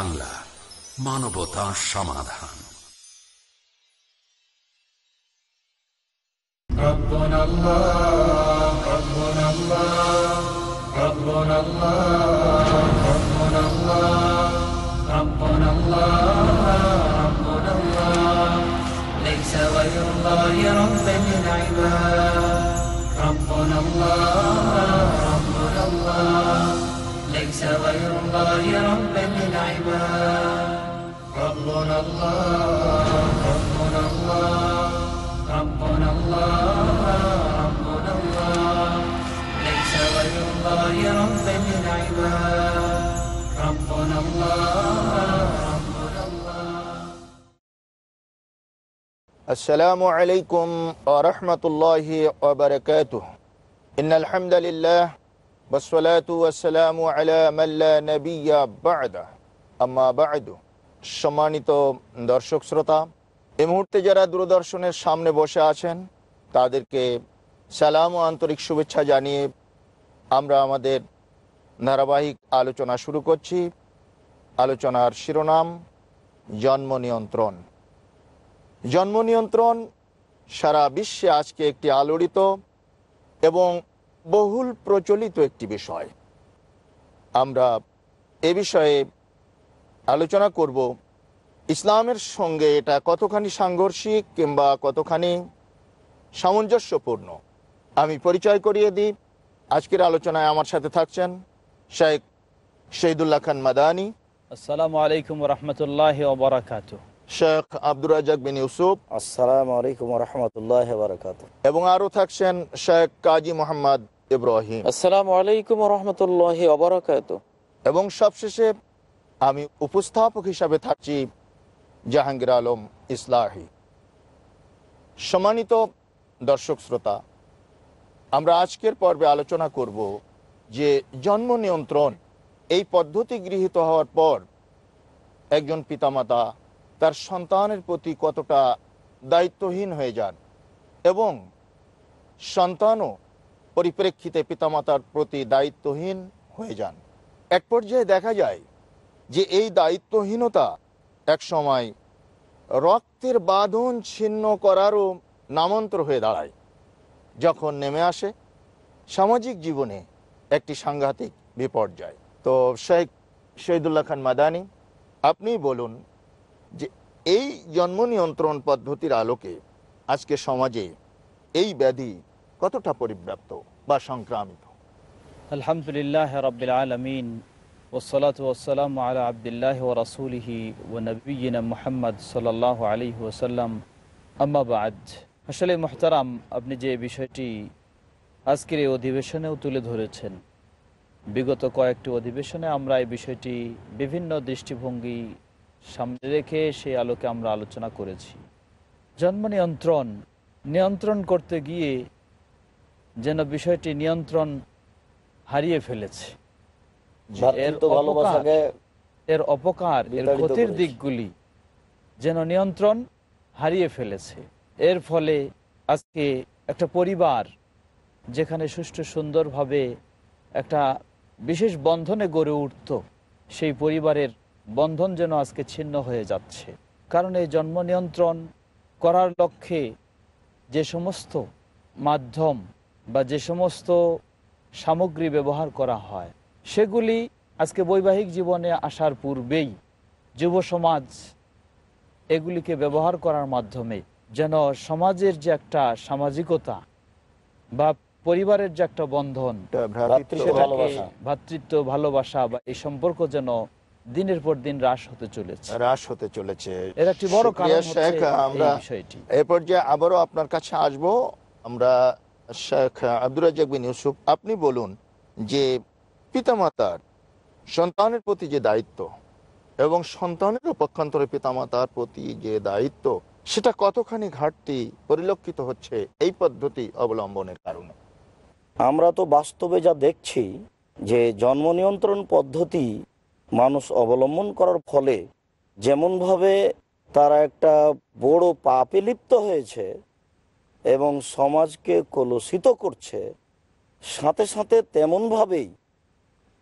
বাংলা মানবতা সমাধান ربنا الله ربنا الله ربنا الله ربنا الله ربنا الله ربنا الله ليس غير الله ربا للعباد ليس غير الله ربا للعباد ربنا الله ربنا الله ربنا الله ربنا الله ليس غير الله ربا للعباد ربنا الله السلام عليكم ورحمة الله وبركاته إن الحمد لله সম্মানিত দর্শক শ্রোতা এ মুহূর্তে যারা দূরদর্শনের সামনে বসে আছেন তাদেরকে সালাম ও আন্তরিক শুভেচ্ছা জানিয়ে আমরা আমাদের ধারাবাহিক আলোচনা শুরু করছি আলোচনার শিরোনাম জন্ম নিয়ন্ত্রণ জন্ম নিয়ন্ত্রণ সারা বিশ্বে আজকে একটি আলোড়িত এবং বহুল প্রচলিত একটি বিষয় আমরা এ বিষয়ে আলোচনা করব ইসলামের সঙ্গে এটা কতখানি সাংঘর্ষিক কিংবা কতখানি সামঞ্জস্যপূর্ণ আমি পরিচয় করিয়ে দিই আজকের আলোচনায় আমার সাথে থাকছেন শেখ শহীদুল্লাহ খান মাদানি আসসালামু আলাইকুম রহমতুল্লাহ ওবরাকাত শেখ আব্দুর রাজাক বিন ইউসুফ আসসালাম আলাইকুম রহমতুল্লাহ এবং আরও থাকছেন শেখ কাজী মোহাম্মদ ইব্রাহিম আসসালামু আলাইকুম রহমতুল্লাহ অবরাকাত এবং সবশেষে আমি উপস্থাপক হিসাবে থাকছি জাহাঙ্গীর আলম ইসলাহি সম্মানিত দর্শক শ্রোতা আমরা আজকের পর্বে আলোচনা করব যে জন্ম নিয়ন্ত্রণ এই পদ্ধতি গৃহীত হওয়ার পর একজন পিতামাতা তার সন্তানের প্রতি কতটা দায়িত্বহীন হয়ে যান এবং সন্তানও পরিপ্রেক্ষিতে পিতামাতার প্রতি দায়িত্বহীন হয়ে যান এক পর্যায়ে দেখা যায় যে এই দায়িত্বহীনতা এক সময় রক্তের বাঁধন ছিন্ন করারও নামন্ত্র হয়ে দাঁড়ায় যখন নেমে আসে সামাজিক জীবনে একটি সাংঘাতিক বিপর্যয় তো শেখ শহীদুল্লাহ খান মাদানি আপনি বলুন যে এই জন্ম নিয়ন্ত্রণ পদ্ধতির আলোকে আজকে সমাজে এই ব্যাধি কতটা পরিব্যাপ্ত বা সংক্রামিত আলহামদুলিল্লাহ রবিল আলমিন ওসলাত আলা আবদুল্লাহ ও রাসুলহি ও মোহাম্মদ সাল্লাহ আলী ওসাল্লাম আম্মাবাদ আসলে মোহতারাম আপনি যে বিষয়টি আজকের এই অধিবেশনেও তুলে ধরেছেন বিগত কয়েকটি অধিবেশনে আমরা এই বিষয়টি বিভিন্ন দৃষ্টিভঙ্গি সামনে রেখে সেই আলোকে আমরা আলোচনা করেছি জন্ম নিয়ন্ত্রণ নিয়ন্ত্রণ করতে গিয়ে যেন বিষয়টি নিয়ন্ত্রণ হারিয়ে ফেলেছে এর অপকার এর ক্ষতির দিকগুলি যেন নিয়ন্ত্রণ হারিয়ে ফেলেছে এর ফলে আজকে একটা পরিবার যেখানে সুষ্ঠু সুন্দরভাবে একটা বিশেষ বন্ধনে গড়ে উঠত সেই পরিবারের বন্ধন যেন আজকে ছিন্ন হয়ে যাচ্ছে কারণ এই জন্ম নিয়ন্ত্রণ করার লক্ষ্যে যে সমস্ত মাধ্যম বা যে সমস্ত সামগ্রী ব্যবহার করা হয় সেগুলি আজকে বৈবাহিক জীবনে আসার পূর্বেই যুব সমাজ এগুলিকে ব্যবহার করার মাধ্যমে যেন সমাজের যে একটা সামাজিকতা বা পরিবারের যে একটা বন্ধন ভ্রাতৃত্ব ভালোবাসা বা এই সম্পর্ক যেন দিনের পর দিন হ্রাস হতে চলেছে হ্রাস হতে চলেছে এর একটি বড় কারণ আমরা এরপর যে আবারও আপনার কাছে আসবো আমরা শেখ আব্দুর বিন ইউসুফ আপনি বলুন যে পিতামাতার সন্তানের প্রতি যে দায়িত্ব এবং সন্তানের পক্ষান্তরে পিতামাতার প্রতি যে দায়িত্ব সেটা কতখানি ঘাটতি পরিলক্ষিত হচ্ছে এই পদ্ধতি অবলম্বনের কারণে আমরা তো বাস্তবে যা দেখছি যে জন্ম নিয়ন্ত্রণ পদ্ধতি মানুষ অবলম্বন করার ফলে যেমনভাবে তারা একটা বড় পাপে লিপ্ত হয়েছে এবং সমাজকে কলুষিত করছে সাথে সাথে তেমনভাবেই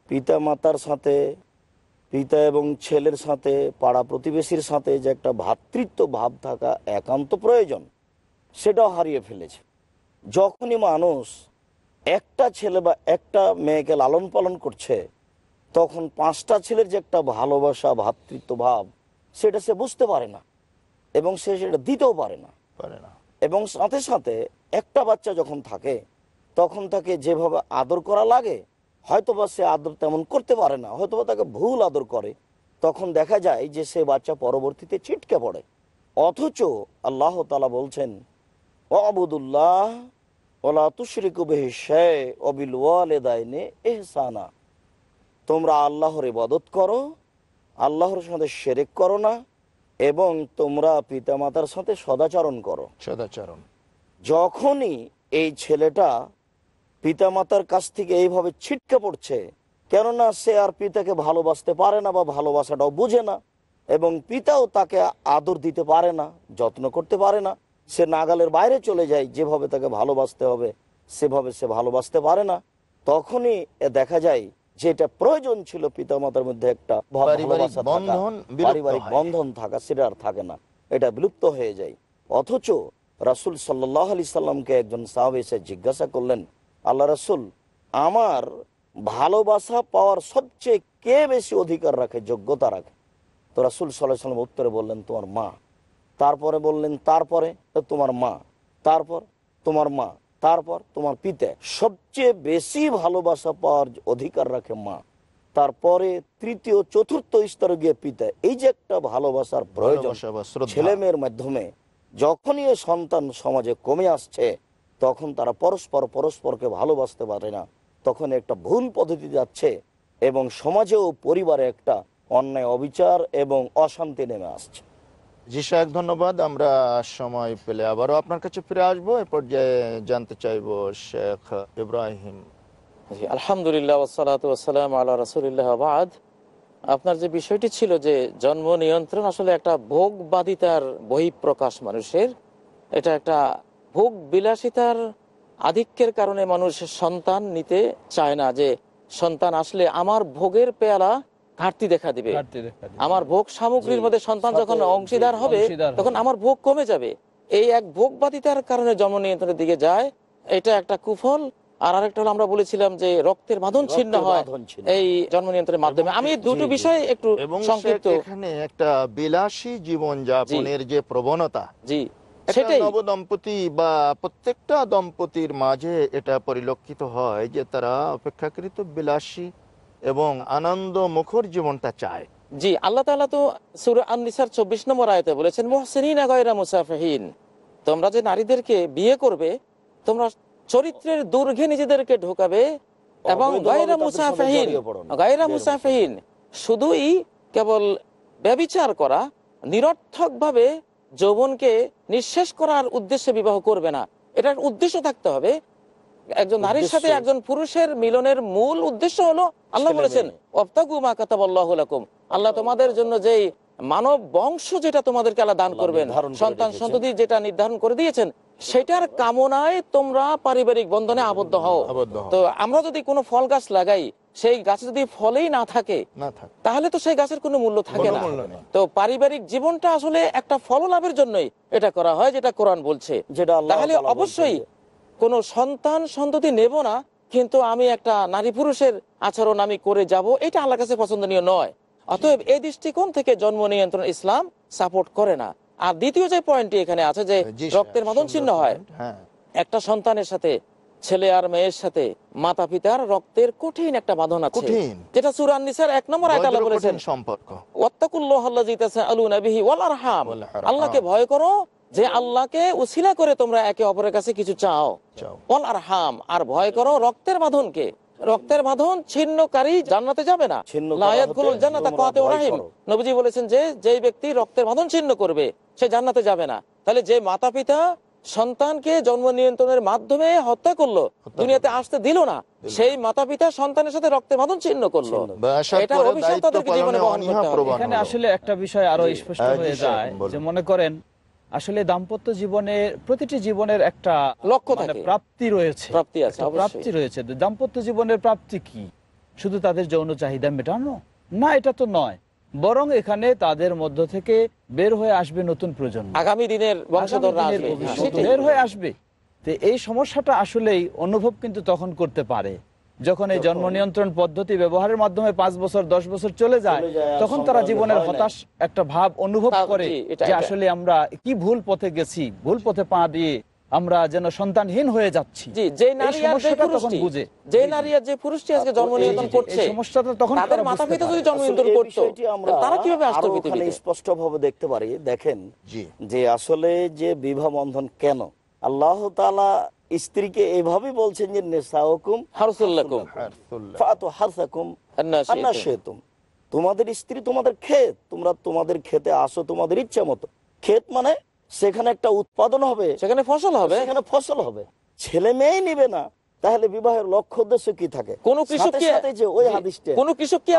পিতা মাতার সাথে পিতা এবং ছেলের সাথে পাড়া প্রতিবেশীর সাথে যে একটা ভাতৃত্ব ভাব থাকা একান্ত প্রয়োজন সেটাও হারিয়ে ফেলেছে যখনই মানুষ একটা ছেলে বা একটা মেয়েকে লালন পালন করছে তখন পাঁচটা ছেলের যে একটা ভালোবাসা ভাতৃত্ব ভাব সেটা সে বুঝতে পারে না এবং সে সেটা দিতেও পারে না পারে না এবং সাথে সাথে একটা বাচ্চা যখন থাকে তখন তাকে যেভাবে আদর করা লাগে হয়তোবা সে আদর তেমন করতে পারে না হয়তোবা তাকে ভুল আদর করে তখন দেখা যায় যে সে বাচ্চা পরবর্তীতে ছিটকে পড়ে অথচ আল্লাহ তালা বলছেন অবুদুল্লাহ ওলা তুশরিকুবেহ অবিল এহসানা তোমরা আল্লাহর ইবাদত করো আল্লাহর সাথে সেরেক করো না এবং তোমরা পিতামাতার সাথে সদাচরণ করো সদাচরণ যখনই এই ছেলেটা পিতামাতার কাছ থেকে এইভাবে ছিটকে পড়ছে কেননা সে আর পিতাকে ভালোবাসতে পারে না বা ভালোবাসাটাও বুঝে না এবং পিতাও তাকে আদর দিতে পারে না যত্ন করতে পারে না সে নাগালের বাইরে চলে যায় যেভাবে তাকে ভালোবাসতে হবে সেভাবে সে ভালোবাসতে পারে না তখনই দেখা যায় যেটা প্রয়োজন ছিল পিতা মাতার মধ্যে একটা পারিবারিক বন্ধন থাকা সেটা আর থাকে না এটা বিলুপ্ত হয়ে যায় অথচ রাসুল সাল্লাহ আলি সাল্লামকে একজন সাহাব এসে জিজ্ঞাসা করলেন আল্লাহ রাসুল আমার ভালোবাসা পাওয়ার সবচেয়ে কে বেশি অধিকার রাখে যোগ্যতা রাখে তো রাসুল সাল্লাহ সাল্লাম উত্তরে বললেন তোমার মা তারপরে বললেন তারপরে তোমার মা তারপর তোমার মা তারপর তোমার পিতা সবচেয়ে বেশি ভালোবাসা পাওয়ার অধিকার রাখে মা তারপরে তৃতীয় চতুর্থ স্তরে গিয়ে পিতা এই যে একটা ভালোবাসার প্রয়োজন ছেলে মেয়ের মাধ্যমে যখনই সন্তান সমাজে কমে আসছে তখন তারা পরস্পর পরস্পরকে ভালোবাসতে পারে না তখন একটা ভুল পদ্ধতি যাচ্ছে এবং সমাজেও পরিবারে একটা অন্যায় অবিচার এবং অশান্তি নেমে আসছে জি শাহেক ধন্যবাদ আমরা সময় পেলে আবারও আপনার কাছে ফিরে আসবো এ পর্যায়ে জানতে চাইব শেখ ইব্রাহিম জি আলহামদুলিল্লাহ আপনার যে বিষয়টি ছিল যে জন্ম নিয়ন্ত্রণ আসলে একটা ভোগবাদিতার বহিঃপ্রকাশ মানুষের এটা একটা ভোগ বিলাসিতার আধিক্যের কারণে মানুষ সন্তান নিতে চায় না যে সন্তান আসলে আমার ভোগের পেয়ালা ঘাটতি দেখা দিবে আমার ভোগ সামগ্রীর মধ্যে সন্তান যখন অংশীদার হবে তখন আমার ভোগ কমে যাবে এই এক ভোগবাদিতার কারণে জন্ম নিয়ন্ত্রণের দিকে যায় এটা একটা কুফল আর আরেকটা হলো আমরা বলেছিলাম যে রক্তের বাঁধন ছিন্ন হয় এই জন্ম নিয়ন্ত্রণের মাধ্যমে আমি দুটো বিষয় একটু সংক্ষিপ্ত এখানে একটা বিলাসী জীবন যাপনের যে প্রবণতা জি সেটাই বা প্রত্যেকটা দম্পতির মাঝে এটা পরিলক্ষিত হয় যে তারা অপেক্ষাকৃত বিলাসী এবং আনন্দ মুখর জীবনটা চায় জি আল্লাহ তালা তো সুর আনিসার চব্বিশ নম্বর আয়তে বলেছেন মোহসেনিন আগয়রা তোমরা যে নারীদেরকে বিয়ে করবে তোমরা চরিত্রের দুর্ঘে নিজেদেরকে ঢোকাবে এবং গায়রা মুসাফিহীন গায়রা মুসাফিহীন শুধুই কেবল ব্যবিচার করা নিরর্থক ভাবে যৌবনকে নিঃশেষ করার উদ্দেশ্যে বিবাহ করবে না এটার উদ্দেশ্য থাকতে হবে একজন নারীর সাথে একজন পুরুষের মিলনের মূল উদ্দেশ্য হলো আল্লাহ বলেছেন আল্লাহ তোমাদের জন্য যেই মানব বংশ যেটা তোমাদেরকে আল্লাহ দান করবেন সন্তান সন্ততি যেটা নির্ধারণ করে দিয়েছেন সেটার কামনায় তোমরা পারিবারিক বন্ধনে আবদ্ধ হও তো আমরা যদি কোনো ফল গাছ লাগাই সেই গাছ যদি ফলেই না থাকে তাহলে তো সেই গাছের কোনো মূল্য থাকে না তো পারিবারিক জীবনটা আসলে একটা ফল লাভের জন্যই এটা করা হয় যেটা কোরআন বলছে তাহলে অবশ্যই কোন সন্তান সন্ততি নেব না কিন্তু আমি একটা নারী পুরুষের আচরণ আমি করে যাব এটা আল্লাহর কাছে পছন্দনীয় নয় অতএব এই দৃষ্টিকোণ থেকে জন্ম নিয়ন্ত্রণ ইসলাম সাপোর্ট করে না আর দ্বিতীয় যে পয়েন্ট এখানে আছে যে রক্তের মতন চিহ্ন হয় হ্যাঁ। একটা সন্তানের সাথে ছেলে আর মেয়ের সাথে মাতা পিতার রক্তের কঠিন একটা বাঁধন আছে যেটা সুরান নিসার এক নম্বর আয়াত বলেছেন সম্পর্ক ওয়াত্তাকুল্লাহ আল্লাহ জিতাসা আলু নবিহি ওয়াল আরহাম আল্লাহকে ভয় করো যে আল্লাহকে উসিলা করে তোমরা একে অপরের কাছে কিছু চাও অল আর হাম আর ভয় করো রক্তের বাঁধনকে রক্তের বাঁধন ছিন্নকারী জান্নাতে যাবে না নবীজি বলেছেন যে যেই ব্যক্তি রক্তের বাঁধন ছিন্ন করবে সে জান্নাতে যাবে না তাহলে যে মাতা পিতা সন্তানকে জন্ম নিয়ন্ত্রণের মাধ্যমে হত্যা করলো দুনিয়াতে আসতে দিল না সেই মাতা পিতা সন্তানের সাথে রক্তের বাঁধন ছিন্ন করলো এটা অভিশাপ তাদেরকে জীবনে বহন করতে হবে এখানে আসলে একটা বিষয় আরো স্পষ্ট হয়ে হ্যাঁ, যায় যে মনে করেন আসলে দাম্পত্য জীবনে প্রতিটি জীবনের একটা লক্ষ্য মানে থাকে প্রাপ্তি রয়েছে প্রাপ্তি আছে প্রাপ্তি রয়েছে দাম্পত্য জীবনের প্রাপ্তি কি শুধু তাদের যৌন চাহিদা মেটানো না এটা তো নয় বরং এখানে তাদের মধ্য থেকে বের হয়ে আসবে নতুন প্রজন্ম আগামী দিনের হ্যাঁ, বের হয়ে আসবে এই সমস্যাটা আসলেই অনুভব কিন্তু তখন করতে পারে যখন এই জন্ম নিয়ন্ত্রণ পদ্ধতি ব্যবহারের মাধ্যমে পাঁচ বছর দশ বছর চলে যায় তখন তারা জীবনের হতাশ একটা ভাব অনুভব করে যে আসলে আমরা কি ভুল পথে গেছি ভুল পথে পা দিয়ে আমরা যেন সন্তানহীন হয়ে যাচ্ছি যে নারী যে পুরুষটি আজকে জন্ম নিয়ন্ত্রণ করছে তখন তাদের মাথা পিতা যদি জন্ম নিয়ন্ত্রণ তারা কিভাবে স্পষ্ট ভাবে দেখতে পারি দেখেন যে আসলে যে বিবাহ বন্ধন কেন আল্লাহ তাআলা স্ত্রীকে এইভাবে বলছেন যে তোমাদের স্ত্রী তোমাদের ক্ষেত তোমরা তোমাদের খেতে আসো তোমাদের ইচ্ছা মতো ক্ষেত মানে সেখানে একটা উৎপাদন হবে সেখানে ফসল হবে সেখানে ফসল হবে ছেলে মেয়ে নিবে না তাহলে বিবাহের লক্ষ্য উদ্দেশ্য কি থাকে কোন কৃষক কি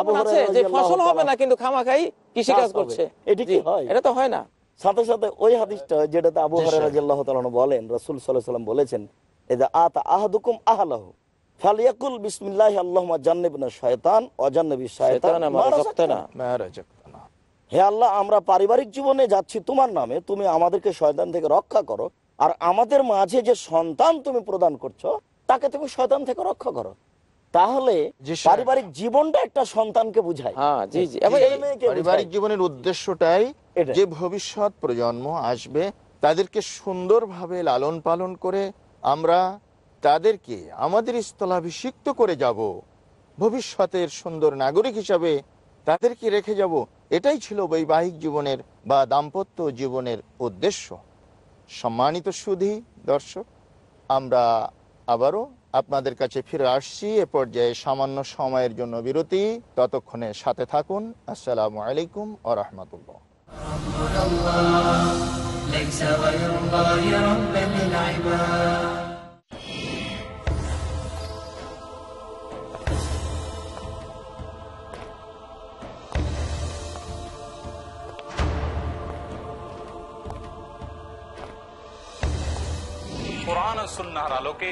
হবে না কিন্তু খামাখাই কৃষি কাজ করছে এটা কি হয় এটা তো হয় না সাথে সাথে ওই হাদিসটা যেটাতে আবু তালন বলেন রসুল সাল্লাহ সাল্লাম বলেছেন এদা আহাদুকুম আহালাহ ফালিয়াকুল বিসমিল্লাহ আল্লাহমা শয়তান অজান্নবী শয়তান হে আল্লাহ আমরা পারিবারিক জীবনে যাচ্ছি তোমার নামে তুমি আমাদেরকে শয়তান থেকে রক্ষা করো আর আমাদের মাঝে যে সন্তান তুমি প্রদান করছো তাকে তুমি শয়তান থেকে রক্ষা করো তাহলে পারিবারিক জীবনটা একটা সন্তানকে বুঝায় হ্যাঁ, পারিবারিক জীবনের উদ্দেশ্যটাই যে ভবিষ্যৎ প্রজন্ম আসবে তাদেরকে সুন্দরভাবে লালন পালন করে আমরা তাদেরকে আমাদের স্থলাভিষিক্ত করে যাব ভবিষ্যতের সুন্দর নাগরিক হিসাবে তাদেরকে রেখে যাব এটাই ছিল বৈবাহিক জীবনের বা দাম্পত্য জীবনের উদ্দেশ্য সম্মানিত সুধী দর্শক আমরা আবারও আপনাদের কাছে ফিরে আসছি এ পর্যায়ে সামান্য সময়ের জন্য বিরতি ততক্ষণে সাথে থাকুন আসসালাম আলাইকুম আ রহমতুল্লাহ কোরআন আলোকে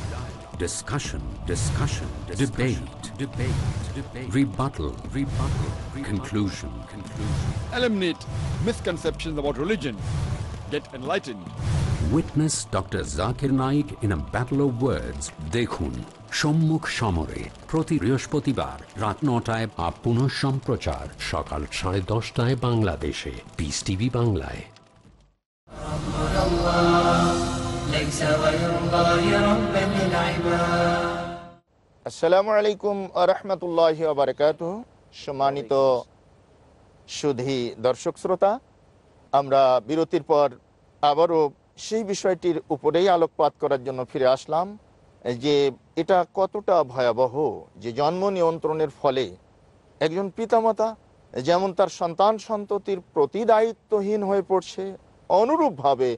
discussion, discussion, discussion debate, debate, debate, rebuttal, rebuttal, rebuttal conclusion, conclusion. Eliminate misconceptions about religion. Get enlightened. Witness Dr. Zakir Naik in a battle of words. Dekhun, সম্মুখ সমরে প্রতি বৃহস্পতিবার রাত নটায় বা পুনঃ সম্প্রচার সকাল TV দশটায় Rabbul Allah, Laysa wa ليس ya رب আসসালামু আলাইকুম রহমতুল্লাহ বারকাত সম্মানিত সুধী দর্শক শ্রোতা আমরা বিরতির পর আবারও সেই বিষয়টির উপরেই আলোকপাত করার জন্য ফিরে আসলাম যে এটা কতটা ভয়াবহ যে জন্ম নিয়ন্ত্রণের ফলে একজন পিতামাতা যেমন তার সন্তান সন্ততির প্রতি দায়িত্বহীন হয়ে পড়ছে অনুরূপভাবে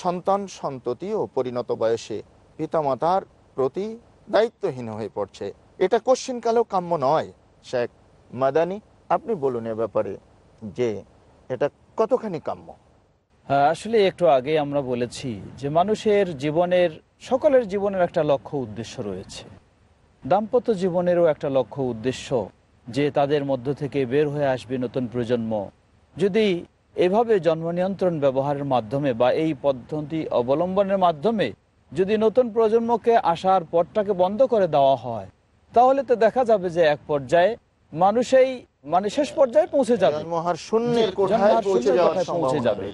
সন্তান সন্ততিও পরিণত বয়সে পিতামাতার প্রতি দায়িত্বহীন হয়ে পড়ছে এটা কালেও কাম্য নয় শেখ মাদানি আপনি বলুন এ ব্যাপারে যে এটা কতখানি কাম্য হ্যাঁ আসলে একটু আগে আমরা বলেছি যে মানুষের জীবনের সকলের জীবনের একটা লক্ষ্য উদ্দেশ্য রয়েছে দাম্পত্য জীবনেরও একটা লক্ষ্য উদ্দেশ্য যে তাদের মধ্য থেকে বের হয়ে আসবে নতুন প্রজন্ম যদি এভাবে জন্ম নিয়ন্ত্রণ ব্যবহারের মাধ্যমে বা এই পদ্ধতি অবলম্বনের মাধ্যমে যদি নতুন প্রজন্মকে আসার পথটাকে বন্ধ করে দেওয়া হয় তাহলে তো দেখা যাবে যে এক পর্যায়ে মানুষেই মানে শেষ পর্যায়ে পৌঁছে যাবে পৌঁছে যাবে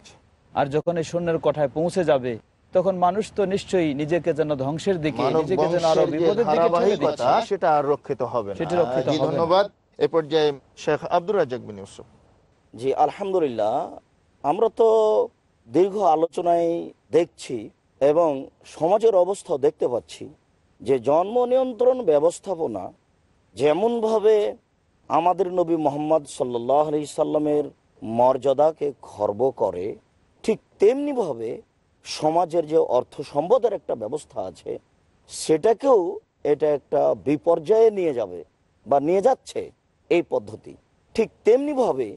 আর যখন এই শূন্যের কোঠায় পৌঁছে যাবে তখন মানুষ তো নিশ্চয়ই নিজেকে যেন ধ্বংসের দিকে নিজেকে যেন আরো বিপদের দিকে সেটা আর রক্ষিত হবে সেটা রক্ষিত ধন্যবাদ পর্যায়ে শেখ আব্দুর বিন ইউসুফ জি আলহামদুলিল্লাহ আমরা তো দীর্ঘ আলোচনায় দেখছি এবং সমাজের অবস্থা দেখতে পাচ্ছি যে জন্ম নিয়ন্ত্রণ ব্যবস্থাপনা যেমনভাবে আমাদের নবী মোহাম্মদ সাল্লাহ আলি সাল্লামের মর্যাদাকে খর্ব করে ঠিক তেমনিভাবে সমাজের যে অর্থ সম্পদের একটা ব্যবস্থা আছে সেটাকেও এটা একটা বিপর্যয়ে নিয়ে যাবে বা নিয়ে যাচ্ছে এই পদ্ধতি ঠিক তেমনিভাবে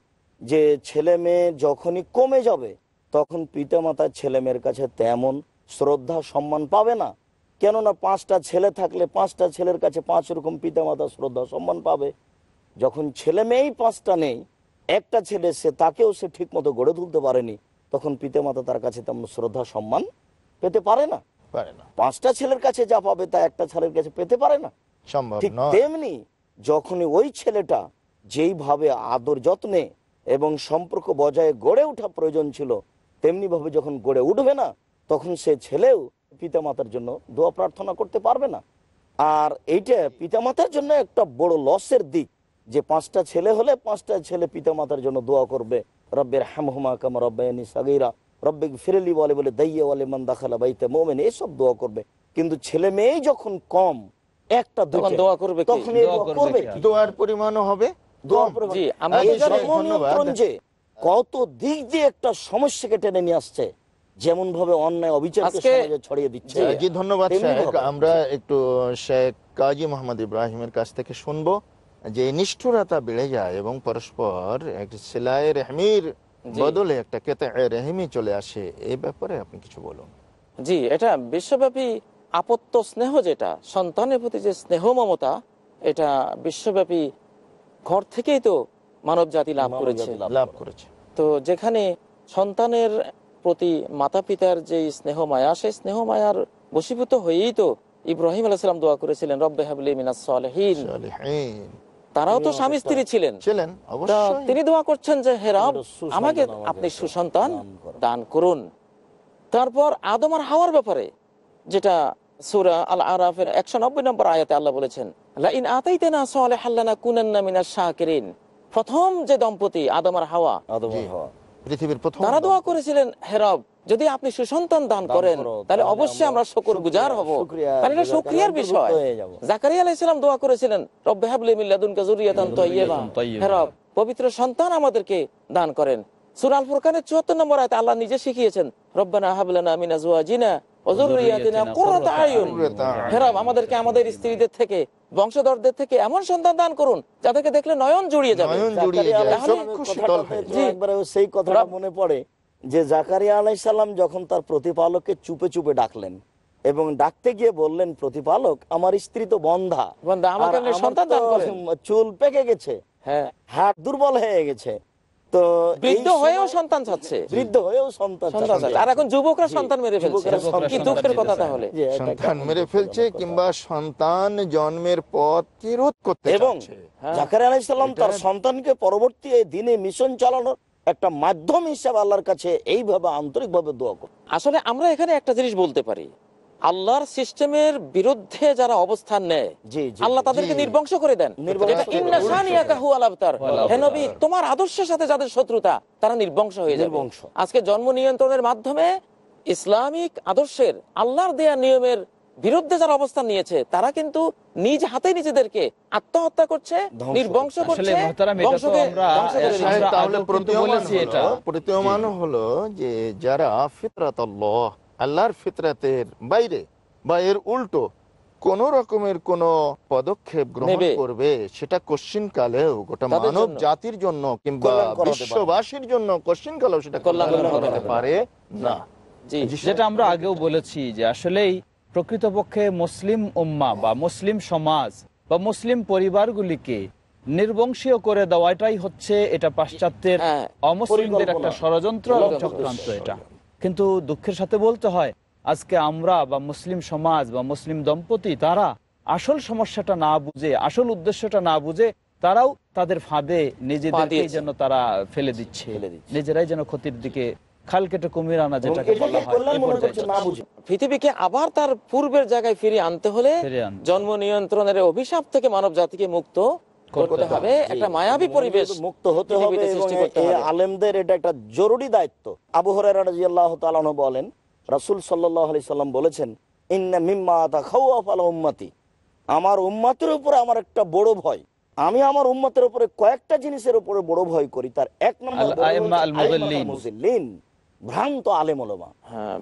যে ছেলে মেয়ে যখনই কমে যাবে তখন পিতামাতা ছেলে মেয়ের কাছে তেমন শ্রদ্ধা সম্মান পাবে না কেননা পাঁচটা ছেলে থাকলে পাঁচটা ছেলের কাছে পাঁচ রকম পিতামাতা শ্রদ্ধা সম্মান পাবে যখন ছেলে মেয়েই পাঁচটা নেই একটা ছেলে সে তাকেও সে ঠিক মতো গড়ে তুলতে পারেনি তখন পিতামাতা তার কাছে তেমন শ্রদ্ধা সম্মান পেতে পারে না পাঁচটা ছেলের কাছে যা পাবে তা একটা ছেলের কাছে পেতে পারে না ঠিক তেমনি যখনই ওই ছেলেটা যেইভাবে আদর যত্নে এবং সম্পর্ক বজায় গড়ে ওঠা প্রয়োজন ছিল তেমনি ভাবে যখন গড়ে উঠবে না তখন সে ছেলেও পিতামাতার জন্য দোয়া প্রার্থনা করতে পারবে না আর এইটা পিতামাতার জন্য একটা বড় লসের দিক যে পাঁচটা ছেলে হলে পাঁচটা ছেলে পিতামাতার জন্য দোয়া করবে রব্বের হ্যামহুমা কাম রব্বায়নি সাগিরা রব্বে ফিরেলি বলে বলে দাইয়া বলে মান দাখালা বাইতে মোমেন এইসব দোয়া করবে কিন্তু ছেলে মেয়ে যখন কম একটা দোয়া করবে তখন করবে দোয়ার পরিমাণও হবে কত দিক দিয়ে একটা সমস্যাকে টেনে নিয়ে আসছে যেমন ভাবে অন্যায় অবিচারকে ছড়িয়ে দিচ্ছে জি ধন্যবাদ আমরা একটু শেখ কাজী মোহাম্মদ ইব্রাহিমের কাছ থেকে শুনবো যে নিষ্ঠুরতা বেড়ে যায় এবং পরস্পর একটি সেলাই রেহমির বদলে একটা কেতে রেহমি চলে আসে এই ব্যাপারে আপনি কিছু বলুন জি এটা বিশ্বব্যাপী আপত্ত স্নেহ যেটা সন্তানের প্রতি যে স্নেহ মমতা এটা বিশ্বব্যাপী ঘর থেকেই তো মানব জাতি লাভ করেছে লাভ করেছে তো যেখানে সন্তানের প্রতি মাতা পিতার যে স্নেহ মায়া সেই স্নেহ মায়ার বসীভূত হয়েই তো ইব্রাহিম আলাইসালাম দোয়া করেছিলেন রব্বে হাবলি তারাও তো স্বামী স্ত্রী ছিলেন তিনি দোয়া করছেন যে হেরাব আমাকে আপনি সুসন্তান দান করুন তারপর আদম আর হাওয়ার ব্যাপারে যেটা সুরা আল আরাফের একশো নব্বই নম্বর আয়াতে আল্লাহ বলেছেন লাইন আতাইতে না সলে হাল্লানা কুনান্না মিনা শাহরিন প্রথম যে দম্পতি আদম আর হাওয়া পৃথিবীর প্রথম তারা দোয়া করেছিলেন হেরব যদি আপনি সুসন্তান দান করেন তাহলে অবশ্যই আমরা শকর গুজার হবো কারণ এটা সক্রিয়ার বিষয় জাকারিয়া আলাইসালাম দোয়া করেছিলেন রব্বে হাবলি মিল্লাদুনকা জুরিয়াতান হেরব পবিত্র সন্তান আমাদেরকে দান করেন সুরাল ফুরকানের চুয়াত্তর নম্বর আয়তে আল্লাহ নিজে শিখিয়েছেন রব্বানা হাবলানা মিন জিনা আমাদেরকে আমাদের স্ত্রীদের থেকে বংশধরদের থেকে এমন সন্তান দান করুন যাদেরকে দেখলে নয়ন যাবে সেই কথাটা মনে পড়ে যে জাকারিয়া আলাইসাল্লাম যখন তার প্রতিপালককে চুপে চুপে ডাকলেন এবং ডাকতে গিয়ে বললেন প্রতিপালক আমার স্ত্রী তো বন্ধা চুল পেকে গেছে হ্যাঁ হাত দুর্বল হয়ে গেছে সন্তান জন্মের করতে এবং হ্যাঁ। সন্তানকে পরবর্তী দিনে মিশন চালানোর একটা মাধ্যম হিসাবে আল্লাহর কাছে এইভাবে আন্তরিকভাবে দোয়া করুন আসলে আমরা এখানে একটা জিনিস বলতে পারি আল্লাহর সিস্টেমের বিরুদ্ধে যারা অবস্থান নেয় আল্লাহ তাদেরকে নির্বংশ করে দেন হেনবি তোমার আদর্শের সাথে যাদের শত্রুতা তারা নির্বংশ হয়ে যায় বংশ আজকে জন্ম নিয়ন্ত্রণের মাধ্যমে ইসলামিক আদর্শের আল্লাহর দেয়া নিয়মের বিরুদ্ধে যারা অবস্থান নিয়েছে তারা কিন্তু নিজ হাতে নিজেদেরকে আত্মহত্যা করছে নির্বংশ করছে হলো যে যারা ফিতরাত আল্লাহর ফিতরাতের বাইরে বা এর উল্টো কোন রকমের কোন পদক্ষেপ গ্রহণ করবে সেটা কোশ্চিন কালেও গোটা মানব জাতির জন্য কিংবা বিশ্ববাসীর জন্য কোশ্চিন কালেও সেটা কল্যাণ পারে না যেটা আমরা আগেও বলেছি যে আসলেই প্রকৃতপক্ষে মুসলিম উম্মা বা মুসলিম সমাজ বা মুসলিম পরিবারগুলিকে নির্বংশীয় করে দেওয়াটাই হচ্ছে এটা পাশ্চাত্যের হ্যাঁ, অমুসলিমদের একটা ষড়যন্ত্র চক্রান্ত এটা কিন্তু দুঃখের সাথে বলতে হয় আজকে আমরা বা মুসলিম সমাজ বা মুসলিম দম্পতি তারা আসল সমস্যাটা না বুঝে আসল উদ্দেশ্যটা না বুঝে তারাও তাদের ফাঁদে নিজেদের যেন তারা ফেলে দিচ্ছে নিজেরাই যেন ক্ষতির দিকে খাল কেটে কুমির আনা পৃথিবীকে আবার তার পূর্বের জায়গায় ফিরিয়ে আনতে হলে জন্ম নিয়ন্ত্রণের অভিশাপ থেকে মানব জাতিকে মুক্ত করতে হবে একটা মায়াবী পরিবেশ মুক্ত হতে হবে আলেমদের এটা একটা জরুরি দায়িত্ব আবু রাদিয়াল্লাহু তাআলা বলেন রাসূল সাল্লাল্লাহু আলাইহি সাল্লাম বলেছেন ইন্না মিম্মা তাখাওয়াফ উম্মতি আমার উম্মতের উপরে আমার একটা বড় ভয় আমি আমার উম্মতের উপরে কয়েকটা জিনিসের উপরে বড় ভয় করি তার এক নম্বর ভ্রান্ত আলেম ওলামা হ্যাঁ।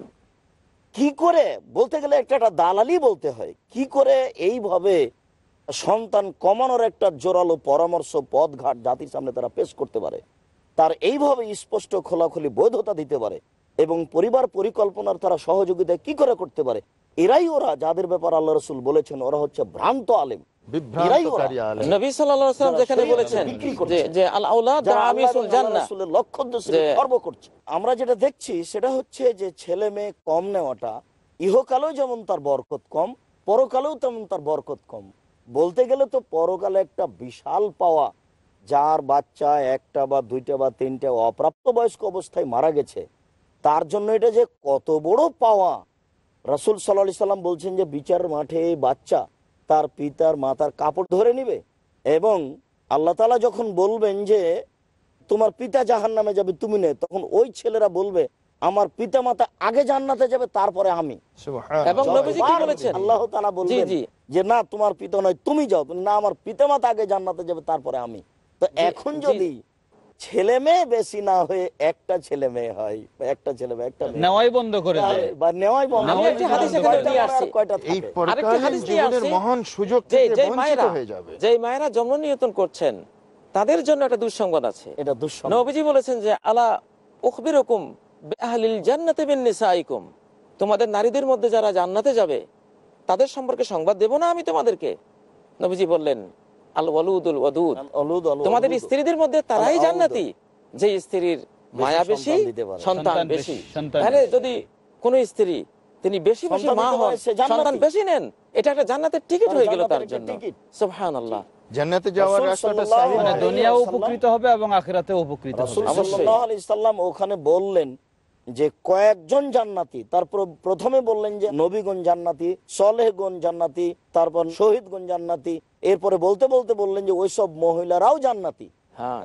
কি করে বলতে গেলে একটা দালালি বলতে হয় কি করে এইভাবে সন্তান কমানোর একটা জোরালো পরামর্শ পদঘাট জাতির সামনে তারা পেশ করতে পারে তার এইভাবে স্পষ্ট খোলাখুলি বৈধতা দিতে পারে এবং পরিবার পরিকল্পনার তারা সহযোগিতা কি করে করতে পারে এরাই ওরা যাদের ব্যাপার আল্লাহ রসুল বলেছেন ওরা হচ্ছে ভ্রান্ত আলেম আমরা যেটা দেখছি সেটা হচ্ছে যে ছেলে মেয়ে কম নেওয়াটা ইহকালেও যেমন তার বরকত কম পরকালেও তেমন তার বরকত কম বলতে গেলে তো পরকালে একটা বিশাল পাওয়া যার বাচ্চা একটা বা দুইটা বা তিনটা অপ্রাপ্ত বয়স্ক অবস্থায় মারা গেছে তার জন্য এটা যে কত বড় পাওয়া রাসুল সাল্লা সাল্লাম বলছেন যে বিচার মাঠে বাচ্চা তার পিতার মাতার কাপড় ধরে নিবে এবং আল্লাহ তালা যখন বলবেন যে তোমার পিতা জাহান নামে যাবে তুমি নে তখন ওই ছেলেরা বলবে আমার পিতা মাতা আগে জান্নাতে যাবে তারপরে আমি এবং আল্লাহ যে না তোমার পিতা নয় তুমি যাও না আমার পিতা মাতা আগে জান্নাতে যাবে তারপরে আমি তো এখন যদি ছেলে মেয়ে বেশি না হয়ে একটা ছেলে মেয়ে হয় একটা ছেলে মেয়ে একটা নেওয়াই বন্ধ করে বা নেওয়াই বন্ধ করে মহান সুযোগ মায়েরা জন্ম নিয়ন্ত্রণ করছেন তাদের জন্য একটা দুঃসংবাদ আছে এটা দুঃসংবাদ বলেছেন যে আলা উখবিরকুম তোমাদের নারীদের মধ্যে যারা জান্নাতে যাবে তাদের সম্পর্কে সংবাদ দেব না আমি তোমাদেরকে নবীজি বললেন তোমাদের স্ত্রীদের মধ্যে তারাই জান্নাতি যে স্ত্রীর মায়া বেশি সন্তান বেশি তাহলে যদি কোন স্ত্রী তিনি বেশি বেশি মা হন সন্তান বেশি নেন এটা একটা জান্নাতের টিকিট হয়ে গেল তার জন্য সুবহানাল্লাহ আল্লাহ এবং আখিরাতে উপকৃত হবে ওখানে বললেন যে কয়েকজন জান্নাতি তারপর প্রথমে বললেন যে নবীগণ জান্নাতি সলেহগণ জান্নাতি তারপর শহীদগণ জান্নাতি এরপরে বলতে বলতে বললেন যে ওইসব মহিলারাও জান্নাতি হ্যাঁ,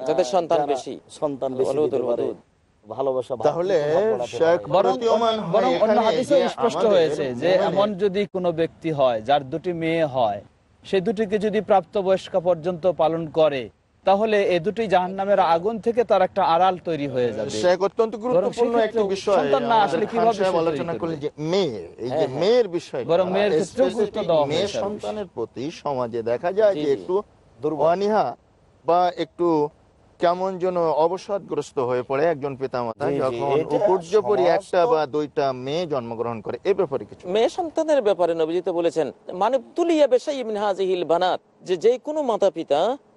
এমন যদি ব্যক্তি হয় যার দুটি মেয়ে হয় সে দুটিকে যদি প্রাপ্তবয়স্ক পর্যন্ত পালন করে তাহলে এ দুটি নামের আগুন থেকে তার একটা আড়াল তৈরি হয়ে যাবে অত্যন্ত গুরুত্বপূর্ণ বিষয় আলোচনা করলেন যে এই যে হ্যাঁ, হ্যাঁ। মেয়ের বিষয় বরং মেয়ের সন্তানের প্রতি সমাজে দেখা যায় যে একটু বা একটু কেমন যেন অবসাদগ্রস্ত হয়ে পড়ে একজন পিতামাতা যখন উপর্যপরি একটা বা দুইটা মেয়ে জন্মগ্রহণ করে এ ব্যাপারে কিছু মেয়ে সন্তানের ব্যাপারে নবীজিতে বলেছেন মানে তুলিয়া বেশাই হিল বানাত যে যে কোনো মাতা পিতা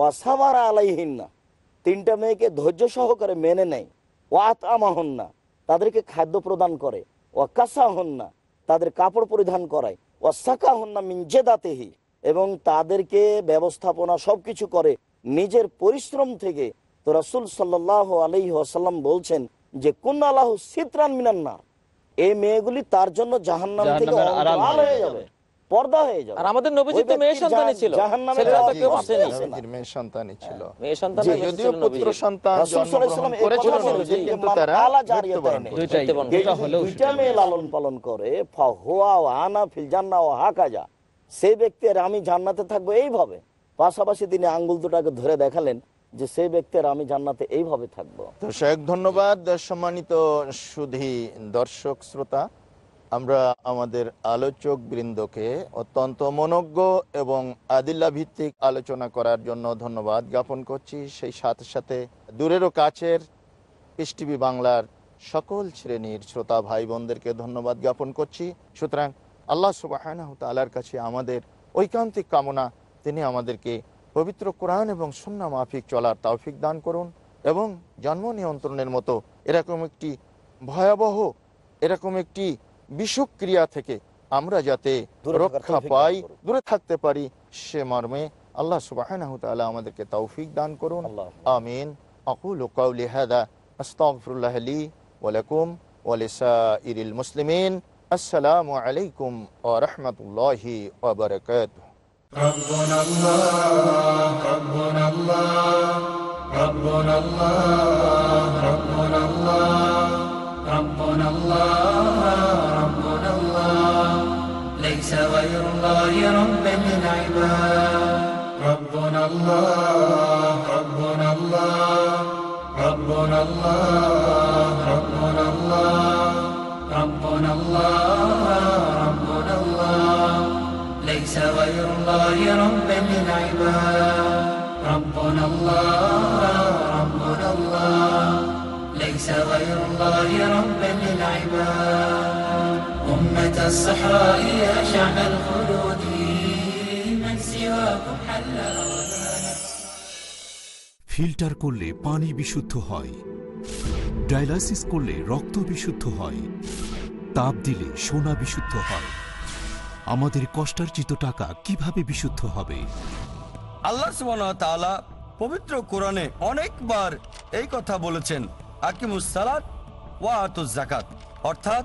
ওয়াসাবারা তিনটা মেয়েকে ধৈর্য সহকারে মেনে নেয় তাদেরকে খাদ্য প্রদান করে ও তাদের কাপড় পরিধান করায় ও মিঞ্জেদাতেহি এবং তাদেরকে ব্যবস্থাপনা সব কিছু করে নিজের পরিশ্রম থেকে তো রাসুল সাল্লাহ আলি আসাল্লাম বলছেন যে কোন আল্লাহ সিতরান মিনান্না এই মেয়েগুলি তার জন্য জাহান্নাম থেকে আড়াল হয়ে যাবে পর্দা হয়ে যাবে আর আমাদের নবীজি তো মেয়ে সন্তানই ছিল ছেলেরা হ্যাঁ, তো কেউ আসেনি মেয়ে সন্তানই ছিল মেয়ে যদিও পুত্র সন্তান করেছিল কিন্তু তারা হলো দুইটা মেয়ে লালন পালন করে ফাহুয়া ওয়া আনা ফিল জান্নাহ ওয়া হাকাজা সেই ব্যক্তি আর আমি জান্নাতে থাকবো এইভাবে পাশাপাশি তিনি আঙ্গুল দুটাকে ধরে দেখালেন যে সেই আর আমি জান্নাতে এইভাবে থাকবো তো শেখ ধন্যবাদ সম্মানিত সুধী দর্শক শ্রোতা আমরা আমাদের আলোচক বৃন্দকে অত্যন্ত মনজ্ঞ এবং আদিল্লা ভিত্তিক আলোচনা করার জন্য ধন্যবাদ জ্ঞাপন করছি সেই সাথে সাথে দূরেরও কাছের এস বাংলার সকল শ্রেণীর শ্রোতা ভাই বোনদেরকে ধন্যবাদ জ্ঞাপন করছি সুতরাং আল্লাহ সুবাহানাহ তালার কাছে আমাদের ঐকান্তিক কামনা তিনি আমাদেরকে পবিত্র কোরআন এবং সুন্না মাফিক চলার তাওফিক দান করুন এবং জন্ম নিয়ন্ত্রণের মতো এরকম একটি ভয়াবহ এরকম একটি বিষক্রিয়া থেকে আমরা যাতে রক্ষা পাই দূরে থাকতে পারি সে মর্মে আল্লাহ সুবাহ আমাদেরকে তৌফিক দান করুন আমিন আকুল কাউলিহাদা আস্তাগফিরুল্লাহ লি ওয়ালাকুম ওয়ালিসাইর মুসলিমিন আসসালামু আলাইকুম ওয়া রাহমাতুল্লাহি ওয়া বারাকাতুহু ربنا الله ربنا الله ربنا الله ربنا الله ربنا الله ليس غير الله رب العباد ربنا الله ربنا الله ربنا الله ربنا الله ربنا الله ربنا الله ليس غير الله رب العباد ربنا الله ربنا الله ليس غير الله رب العباد الصحراء يا شعب الخلود من سواكم حل ফিল্টার করলে পানি বিশুদ্ধ হয় ডায়ালাইসিস করলে রক্ত বিশুদ্ধ হয় তাপ দিলে সোনা বিশুদ্ধ হয় আমাদের কষ্টার্জিত টাকা কিভাবে বিশুদ্ধ হবে আল্লাহ তাআলা পবিত্র কোরআনে অনেকবার এই কথা বলেছেন আকিমুসালাত ওয়া আতুজ জাকাত অর্থাৎ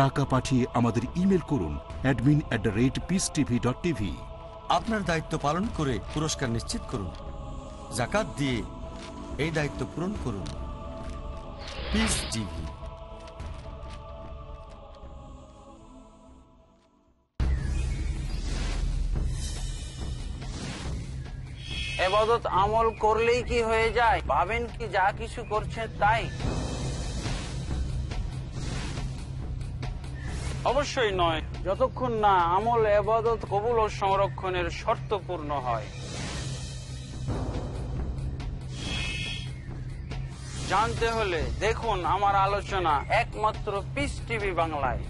টাকা পাঠিয়ে আমাদের ইমেল করুন অ্যাডমিন আপনার দায়িত্ব পালন করে পুরস্কার নিশ্চিত করুন জাকাত দিয়ে এই দায়িত্ব পূরণ করুন পিস টিভি এবাদত আমল করলেই কি হয়ে যায় ভাবেন কি যা কিছু করছেন তাই অবশ্যই নয় যতক্ষণ না আমল এবাদত কবুল ও সংরক্ষণের শর্ত পূর্ণ হয় জানতে হলে দেখুন আমার আলোচনা একমাত্র পিস টিভি বাংলায়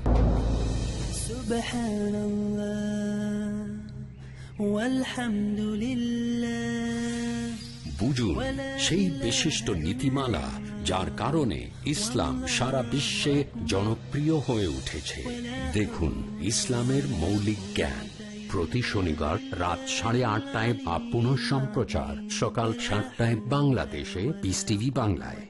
বুঝুন সেই বিশিষ্ট নীতিমালা যার কারণে ইসলাম সারা বিশ্বে জনপ্রিয় হয়ে উঠেছে দেখুন ইসলামের মৌলিক জ্ঞান প্রতি শনিবার রাত সাড়ে আটটায় বা পুনঃ সম্প্রচার সকাল সাতটায় বাংলাদেশে পিস টিভি বাংলায়